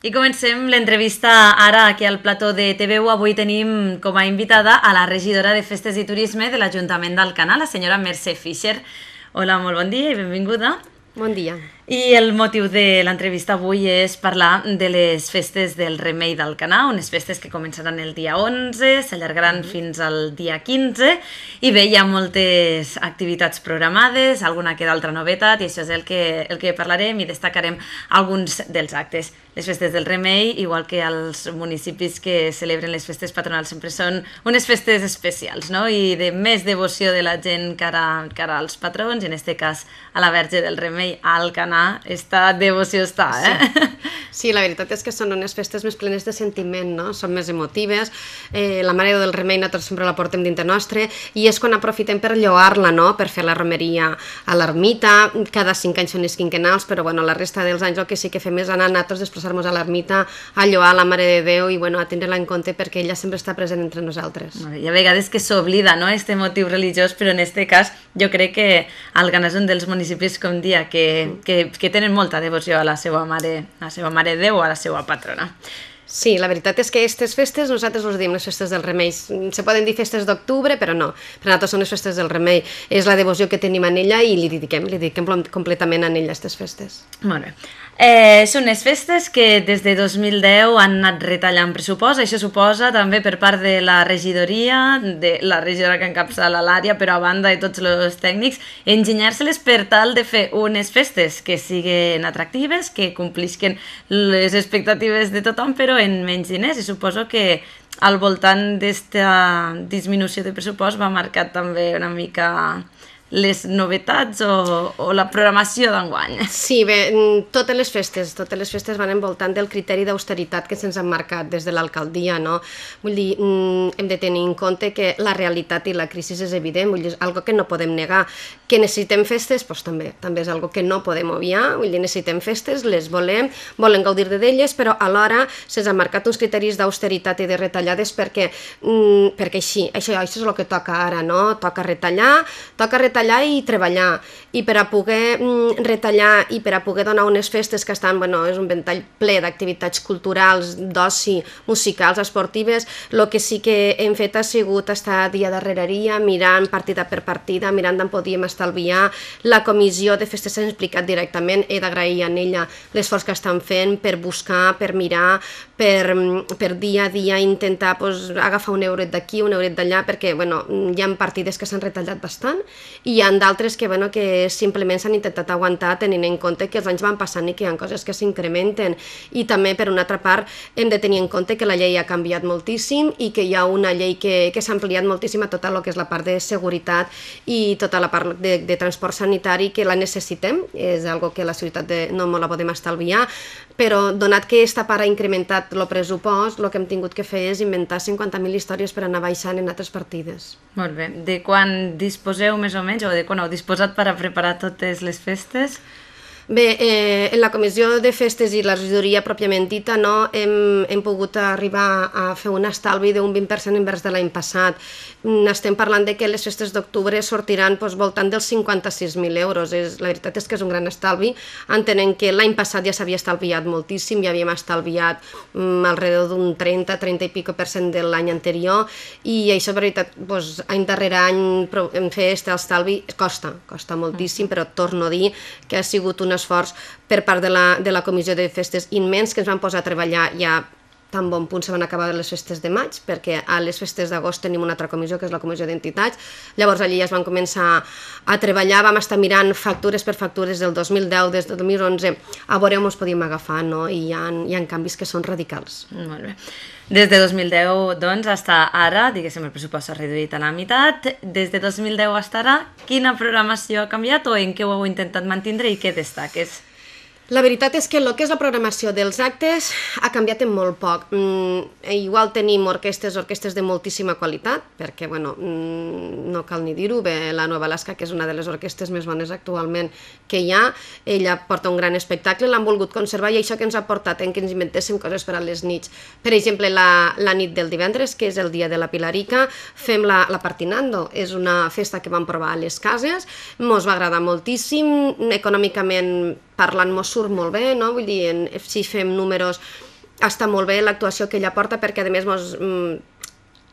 I comencem l'entrevista ara aquí al plató de TV1. Avui tenim com a invitada a la regidora de Festes i Turisme de l'Ajuntament d'Alcanar, la senyora Mercè Fischer. Hola, molt bon dia i benvinguda. Bon dia. I el motiu de l'entrevista avui és parlar de les festes del Remei Canà, unes festes que començaran el dia 11, s'allargaran mm -hmm. fins al dia 15, i bé, hi ha moltes activitats programades, alguna que d'altra novetat, i això és el que, el que parlarem i destacarem alguns dels actes. Les festes del Remei, igual que els municipis que celebren les festes patronals, sempre són unes festes especials, no? I de més devoció de la gent cara, cara als patrons, i en este cas a la Verge del Remei, a Canà, anar està devoció està, eh? Sí. sí, la veritat és que són unes festes més plenes de sentiment, no? Són més emotives, eh, la Mare del Remei nosaltres sempre la portem dintre nostre i és quan aprofitem per lloar-la, no? Per fer la romeria a l'ermita, cada cinc anys són quinquenals, però bueno, la resta dels anys el que sí que fem és anar nosaltres desplaçar-nos a l'ermita, a lloar la Mare de Déu i bueno, a tenir la en compte perquè ella sempre està present entre nosaltres. I a vegades que s'oblida, no?, este motiu religiós, però en este cas jo crec que Alganar és un dels municipis, com dia, que, que que, tenen molta devoció a la seva mare, a la seva mare Déu, a la seva patrona. Sí, la veritat és que aquestes festes nosaltres us diem les festes del remei. Se poden dir festes d'octubre, però no. Per nosaltres són les festes del remei. És la devoció que tenim en ella i li dediquem, li dediquem completament en ella, aquestes festes. Molt bé. Eh, són les festes que des de 2010 han anat retallant pressupost. Això suposa també per part de la regidoria, de la regidora que encapçala l'àrea, però a banda de tots els tècnics, enginyar-se-les per tal de fer unes festes que siguin atractives, que complisquen les expectatives de tothom, però en menys diners i suposo que al voltant d'esta disminució de pressupost va marcar també una mica les novetats o, o la programació d'enguany? Sí, bé, mm, totes les festes, totes les festes van envoltant del criteri d'austeritat que se'ns han marcat des de l'alcaldia, no? Vull dir, mm, hem de tenir en compte que la realitat i la crisi és evident, vull dir, és algo que no podem negar. Que necessitem festes, doncs també, també és algo que no podem obviar, vull dir, necessitem festes, les volem, volen gaudir d'elles, però alhora se'ns han marcat uns criteris d'austeritat i de retallades perquè, mm, perquè així, això, això és el que toca ara, no? Toca retallar, toca retallar retallar i treballar i per a poder mm, retallar i per a poder donar unes festes que estan, bueno, és un ventall ple d'activitats culturals, d'oci, musicals, esportives, el que sí que hem fet ha sigut estar dia darrereria mirant partida per partida, mirant d'on podíem estalviar. La comissió de festes s'ha explicat directament, he d'agrair a ella l'esforç que estan fent per buscar, per mirar, per, mm, per dia a dia intentar pues, agafar un euret d'aquí, un euret d'allà, perquè bueno, mm, hi ha partides que s'han retallat bastant i hi ha d'altres que, bueno, que simplement s'han intentat aguantar tenint en compte que els anys van passant i que hi ha coses que s'incrementen. I també, per una altra part, hem de tenir en compte que la llei ha canviat moltíssim i que hi ha una llei que, que s'ha ampliat moltíssim a tot el que és la part de seguretat i tota la part de, de transport sanitari que la necessitem, és algo que la ciutat de, no molt la podem estalviar, però donat que esta part ha incrementat el pressupost, el que hem tingut que fer és inventar 50.000 històries per anar baixant en altres partides. Molt bé. De quan disposeu més o menys anys o de, bueno, disposat per a preparar totes les festes Bé, eh, en la comissió de festes i la regidoria pròpiament dita no, hem, hem pogut arribar a fer un estalvi d'un 20% envers de l'any passat. Mm, estem parlant de que les festes d'octubre sortiran doncs, voltant dels 56.000 euros. És, la veritat és que és un gran estalvi, entenent que l'any passat ja s'havia estalviat moltíssim, ja havíem estalviat mm, alrededor d'un 30, 30 i pico per cent de l'any anterior i això, per veritat, doncs, any darrere any en fer este estalvi costa, costa moltíssim, mm. però torno a dir que ha sigut una esforç per part de la, de la Comissió de Festes immens que ens van posar a treballar ja tan bon punt se van acabar les festes de maig, perquè a les festes d'agost tenim una altra comissió, que és la comissió d'entitats. Llavors allí ja es van començar a treballar, vam estar mirant factures per factures del 2010, des del 2011, a veure on ens podíem agafar, no? I hi ha, hi ha canvis que són radicals. Molt bé. Des de 2010, doncs, fins ara, diguéssim, el pressupost s'ha reduït a la meitat. Des de 2010 fins ara, quina programació ha canviat o en què ho heu intentat mantindre i què destaques? La veritat és que el que és la programació dels actes ha canviat en molt poc. Mm, igual tenim orquestes, orquestes de moltíssima qualitat, perquè, bueno, mm, no cal ni dir-ho, bé, la Nova Alaska, que és una de les orquestes més bones actualment que hi ha, ella porta un gran espectacle, l'han volgut conservar i això que ens ha portat en que ens inventéssim coses per a les nits. Per exemple, la, la nit del divendres, que és el dia de la Pilarica, fem la, la Partinando, és una festa que vam provar a les cases, mos va agradar moltíssim, econòmicament parlant mos surt molt bé, no? Vull dir, en, eh, si fem números està molt bé l'actuació que ella porta perquè a més mos, mm,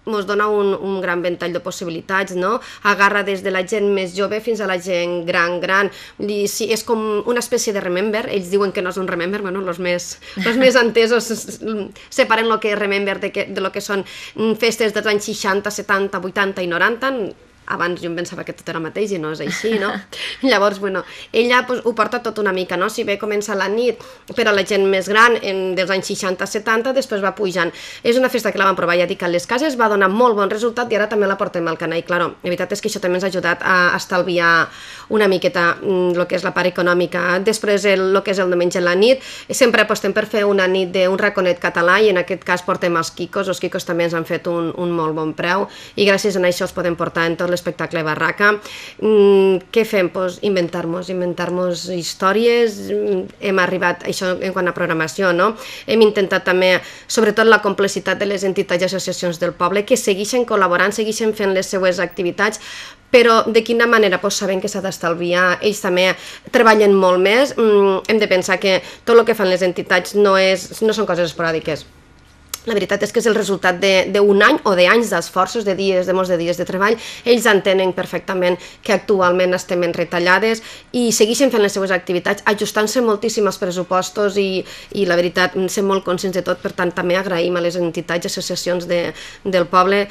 mos dona un, un gran ventall de possibilitats, no? Agarra des de la gent més jove fins a la gent gran, gran. dir, sí, és com una espècie de remember, ells diuen que no és un remember, bueno, els més, los més entesos separen el que és remember de, que, de lo que són mm, festes dels anys 60, 70, 80 i 90, abans jo em pensava que tot era mateix i no és així, no? Llavors, bueno, ella pues, ho porta tot una mica, no? Si bé comença la nit per a la gent més gran en, dels anys 60-70, després va pujant. És una festa que la van provar, ja dic, a les cases, va donar molt bon resultat i ara també la portem al canal. I, claro, la veritat és que això també ens ha ajudat a estalviar una miqueta el mm, que és la part econòmica. Després, el, el que és el diumenge a la nit, sempre apostem per fer una nit d'un raconet català i en aquest cas portem els quicos. Els quicos també ens han fet un, un molt bon preu i gràcies a això els podem portar en tot l'espectacle Barraca. Mm, què fem? Pues inventar-nos, inventar-nos històries, mm, hem arribat, això en quant a programació, no? Hem intentat també, sobretot la complexitat de les entitats i associacions del poble, que segueixen col·laborant, segueixen fent les seues activitats, però de quina manera pues, sabem que s'ha d'estalviar, ells també treballen molt més, mm, hem de pensar que tot el que fan les entitats no, és, no són coses esporàdiques, la veritat és que és el resultat d'un any o d'anys d'esforços, de dies, de molts de dies de treball. Ells entenen perfectament que actualment estem en retallades i segueixen fent les seues activitats, ajustant-se moltíssim als pressupostos i, i la veritat, sent molt conscients de tot, per tant també agraïm a les entitats i associacions de, del poble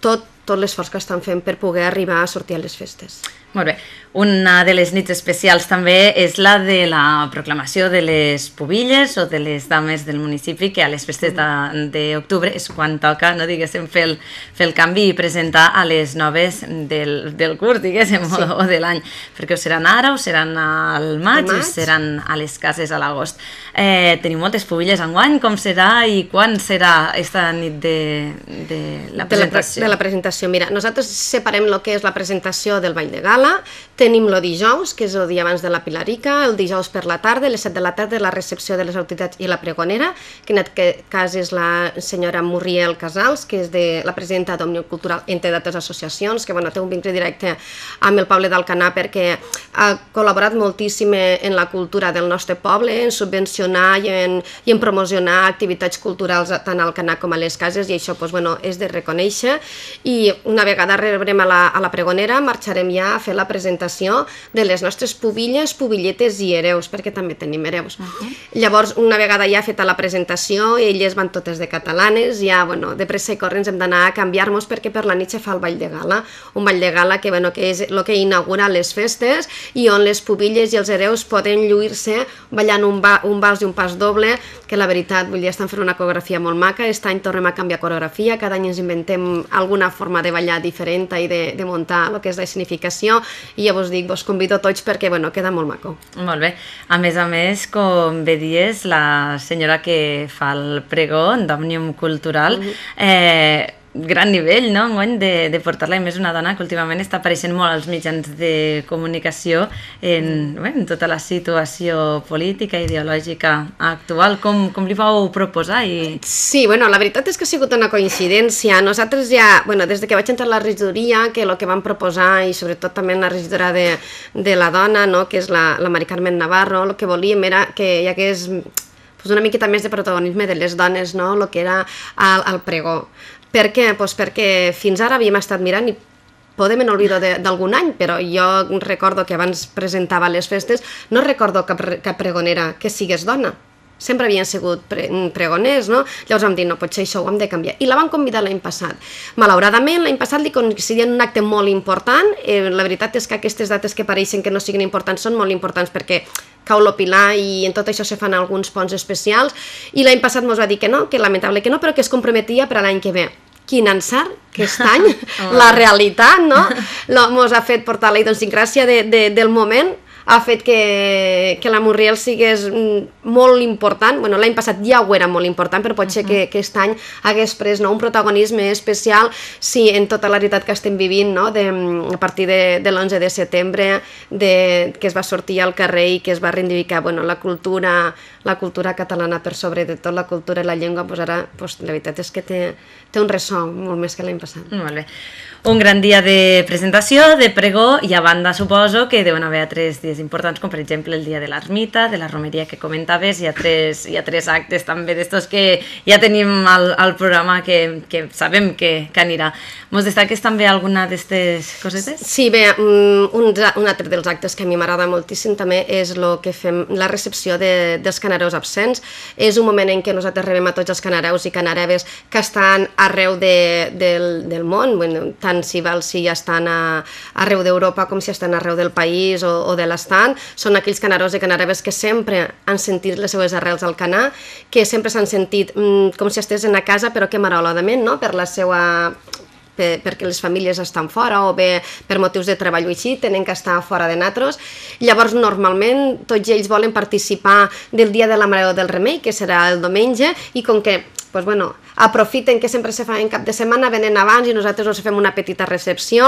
tot, tot l'esforç que estan fent per poder arribar a sortir a les festes. Molt bé. Una de les nits especials també és la de la proclamació de les pubilles o de les dames del municipi, que a les festes d'octubre és quan toca, no diguéssim, fer el, fer el canvi i presentar a les noves del, del curs, diguéssim, sí. o, o de l'any, perquè ho seran ara, o seran al maig, maig. o seran a les cases a l'agost. Eh, teniu moltes pubilles enguany, com serà i quan serà aquesta nit de, de la presentació? De la, de la presentació. Mira, nosaltres separem el que és la presentació del ball de gala, Tenim el dijous, que és el dia abans de la Pilarica, el dijous per la tarda, a les 7 de la tarda, la recepció de les autoritats i la pregonera, que en aquest cas és la senyora Muriel Casals, que és de la presidenta d'Òmnium Cultural, entre d'altres associacions, que bueno, té un vincle directe amb el poble d'Alcanà perquè ha col·laborat moltíssim en la cultura del nostre poble, en subvencionar i en, i en promocionar activitats culturals tant al Alcanà com a les cases, i això pues, doncs, bueno, és de reconèixer. I una vegada rebrem a la, a la pregonera, marxarem ja a fer la presentació representació de les nostres pubilles, pubilletes i hereus, perquè també tenim hereus. Uh -huh. Llavors, una vegada ja feta la presentació, elles van totes de catalanes, ja, bueno, de pressa i corrents hem d'anar a canviar-nos perquè per la nit se fa el ball de gala, un ball de gala que, bueno, que és el que inaugura les festes i on les pubilles i els hereus poden lluir-se ballant un, ba un vals i un pas doble, que la veritat, vull dir, estan fent una coreografia molt maca, aquest any tornem a canviar coreografia, cada any ens inventem alguna forma de ballar diferent i de, de muntar el que és la significació i llavors vos dic, vos convido a tots perquè, bueno, queda molt maco. Molt bé. A més a més, com bé dies, la senyora que fa el pregó d'Òmnium Cultural, mhm. eh, gran nivell, no?, enguany, de, de portar-la, i més una dona que últimament està apareixent molt als mitjans de comunicació en, bé, en tota la situació política, i ideològica actual. Com, com li vau proposar? I... Sí, bueno, la veritat és que ha sigut una coincidència. Nosaltres ja, bueno, des de que vaig entrar a la regidoria, que el que vam proposar, i sobretot també en la regidora de, de la dona, no?, que és la, la Mari Carmen Navarro, el que volíem era que hi hagués pues, una miqueta més de protagonisme de les dones, no? el que era el, el pregó. Per què? Pues perquè fins ara havíem estat mirant i podem en oblidar d'algun any, però jo recordo que abans presentava les festes, no recordo cap, cap pregonera que sigues dona sempre havien sigut pre pregoners, no? Llavors vam dir, no, potser això ho hem de canviar. I la van convidar l'any passat. Malauradament, l'any passat li coincidia un acte molt important. Eh, la veritat és que aquestes dates que pareixen que no siguin importants són molt importants perquè cau lo Pilar i en tot això se fan alguns ponts especials. I l'any passat mos va dir que no, que lamentable que no, però que es comprometia per a l'any que ve quin encert aquest any, la realitat, no? Mos ha fet portar la idiosincràsia de, de, del moment ha fet que, que la Montreal sigués mm, molt important, bueno, l'any passat ja ho era molt important, però pot ser que, que aquest any hagués pres no, un protagonisme especial, sí, en tota la realitat que estem vivint, no, de, mm, a partir de, de l'11 de setembre, de, que es va sortir al carrer i que es va reivindicar bueno, la cultura la cultura catalana per sobre de tot, la cultura i la llengua, pues ara pues, la veritat és que té, té un ressò molt més que l'any passat. Molt bé. Un gran dia de presentació, de pregó i a banda suposo que deuen haver tres dies més importants, com per exemple el dia de l'ermita, de la romeria que comentaves, hi ha tres, hi ha tres actes també d'estos que ja tenim al, al programa que, que sabem que, que anirà. Mos destaques també alguna d'aquestes cosetes? Sí, bé, mm, un, un altre dels actes que a mi m'agrada moltíssim també és el que fem, la recepció de, dels canareus absents. És un moment en què nosaltres rebem a tots els canareus i canareves que estan arreu de, del, del món, bueno, tant si val si ja estan a, arreu d'Europa com si estan arreu del país o, o de les estan, són aquells canaros i canareves que sempre han sentit les seues arrels al Canà, que sempre s'han sentit mmm, com si estiguessin a casa però que maroladament, no?, per la seva per, perquè les famílies estan fora o bé per motius de treball o així, tenen que estar fora de natros. Llavors, normalment, tots ells volen participar del Dia de la Mare del Remei, que serà el diumenge, i com que pues bueno, aprofiten que sempre se fa en cap de setmana, venen abans i nosaltres els fem una petita recepció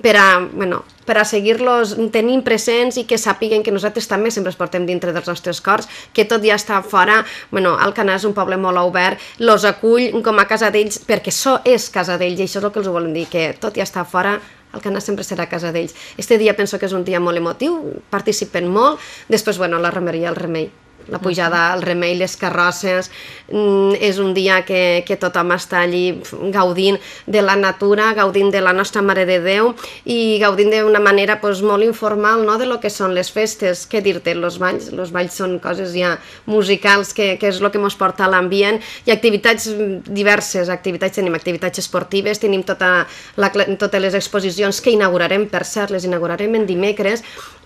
per a, bueno, per a seguir-los tenint presents i que sapiguen que nosaltres també sempre els portem dintre dels nostres cors, que tot ja està fora, bueno, Canà és un poble molt obert, los acull com a casa d'ells, perquè això és casa d'ells i això és el que els volem dir, que tot ja està fora, el Canà sempre serà a casa d'ells. Este dia penso que és un dia molt emotiu, participen molt, després, bueno, la remeria, el remei la pujada al remei, les carrosses, mm, és un dia que, que tothom està allí gaudint de la natura, gaudint de la nostra Mare de Déu i gaudint d'una manera pues, molt informal no? de lo que són les festes, què dir-te, els balls, els balls són coses ja musicals que, que és el que ens porta a l'ambient i activitats diverses, activitats, tenim activitats esportives, tenim tota la, totes les exposicions que inaugurarem, per cert, les inaugurarem en dimecres,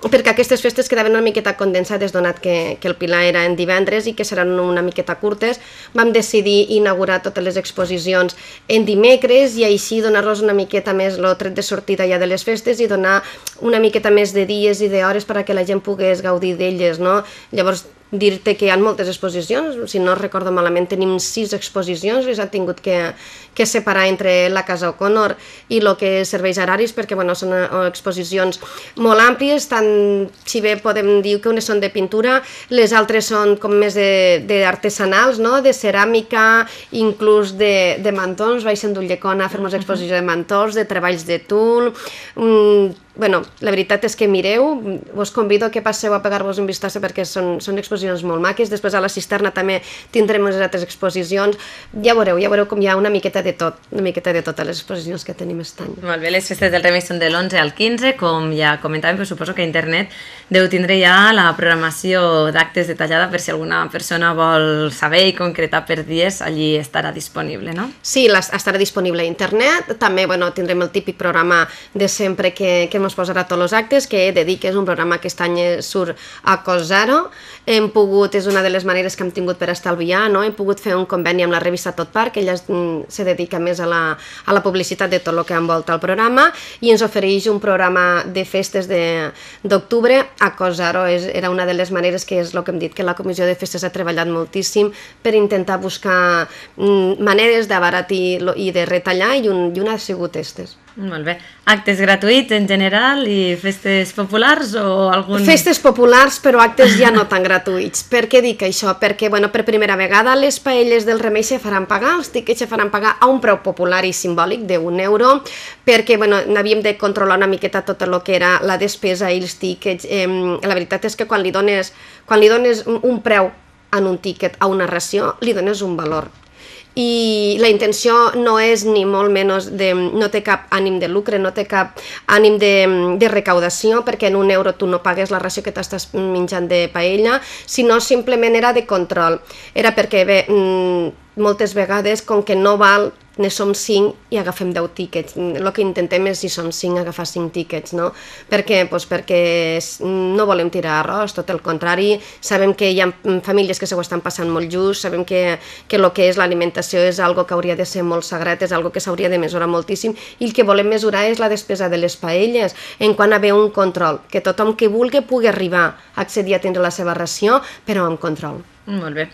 perquè aquestes festes quedaven una miqueta condensades donat que, que el Pilar en divendres i que seran una miqueta curtes, vam decidir inaugurar totes les exposicions en dimecres i així donar-los una miqueta més el tret de sortida ja de les festes i donar una miqueta més de dies i d'hores perquè la gent pogués gaudir d'elles, no? Llavors dir-te que hi ha moltes exposicions, si no recordo malament tenim sis exposicions i s'ha tingut que, que separar entre la Casa O'Connor i el que serveix a Araris perquè bueno, són eh, exposicions molt àmplies, tant si bé podem dir que unes són de pintura, les altres són com més d'artesanals, no? de ceràmica, inclús de, de mantons, vaig ser d'Ullecona a fer-nos exposicions de mantons, de treballs de tul, mm, bueno, la veritat és que mireu, vos convido que passeu a pegar-vos un vistasse perquè són, són exposicions molt maques, després a la cisterna també tindrem unes altres exposicions, ja veureu, ja veureu com hi ha una miqueta de tot, una miqueta de totes les exposicions que tenim aquest any. Molt bé, les festes del Remei són de l'11 al 15, com ja comentàvem, però suposo que a internet deu tindre ja la programació d'actes detallada per si alguna persona vol saber i concretar per dies, allí estarà disponible, no? Sí, estarà disponible a internet, també bueno, tindrem el típic programa de sempre que, que mos posarà tots els actes, que he de dir que és un programa que aquest any surt a cos zero. Hem pogut, és una de les maneres que hem tingut per estalviar, no? hem pogut fer un conveni amb la revista Tot Parc, ella mm, se dedica més a la, a la publicitat de tot el que envolta el programa i ens ofereix un programa de festes d'octubre a cos zero. És, era una de les maneres que és el que hem dit, que la Comissió de Festes ha treballat moltíssim per intentar buscar mm, maneres d'abaratir i de retallar i, un, i una ha sigut aquestes. Molt bé. Actes gratuïts en general i festes populars o algun... Festes populars, però actes ja no tan gratuïts. Per què dic això? Perquè, bueno, per primera vegada les paelles del remei se faran pagar, els tiquets se faran pagar a un preu popular i simbòlic d'un euro, perquè, bueno, n'havíem de controlar una miqueta tot el que era la despesa i els tiquets. Eh, la veritat és que quan li dones, quan li dones un preu en un tiquet a una ració, li dones un valor i la intenció no és ni molt menys de, no té cap ànim de lucre, no té cap ànim de, de recaudació perquè en un euro tu no pagues la ració que t'estàs menjant de paella, sinó simplement era de control. Era perquè bé, mm, moltes vegades, com que no val, ne som 5 i agafem 10 tíquets. El mm, que intentem és, si som 5, agafar 5 tíquets, no? Per què? Pues perquè no volem tirar arròs, tot el contrari. Sabem que hi ha mm, famílies que s'ho estan passant molt just, sabem que, que el que és l'alimentació és algo que hauria de ser molt sagrat, és algo que s'hauria de mesurar moltíssim, i el que volem mesurar és la despesa de les paelles, en quan a haver un control, que tothom que vulgui pugui arribar a accedir a tindre la seva ració, però amb control. Molt bé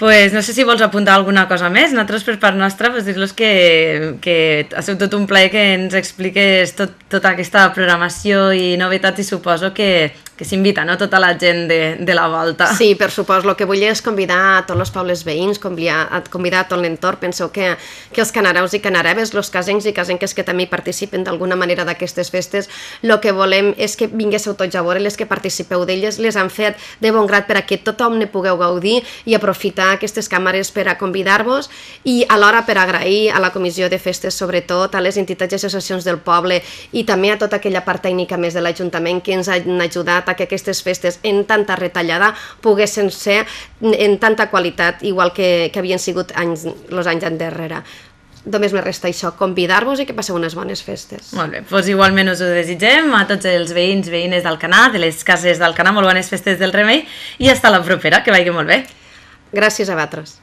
pues no sé si vols apuntar alguna cosa més. Nosaltres, per part nostra, pues, dir-los que, que ha sigut tot un plaer que ens expliques tot, tota aquesta programació i novetats i suposo que que s'invita no? tota la gent de, de la volta. Sí, per supost, el que vull és convidar a tots els pobles veïns, convidar, a, convidar a tot l'entorn. Penseu que, que els canareus i canareves, els casencs i casenques que també participen d'alguna manera d'aquestes festes, el que volem és que vinguéssiu tots a veure les que participeu d'elles, les han fet de bon grat per a que tothom ne pugueu gaudir i aprofitar aquestes càmeres per a convidar-vos i alhora per agrair a la Comissió de Festes, sobretot a les entitats i associacions del poble i també a tota aquella part tècnica més de l'Ajuntament que ens han ajudat a que aquestes festes en tanta retallada poguessin ser en tanta qualitat igual que, que havien sigut anys, els anys endarrere només me resta això, convidar-vos i que passeu unes bones festes. Molt bé, doncs igualment us ho desitgem a tots els veïns, veïnes del Canà, de les cases d'Alcanar, molt bones festes del Remei i hasta la propera, que vagi molt bé. Gràcies a vosaltres.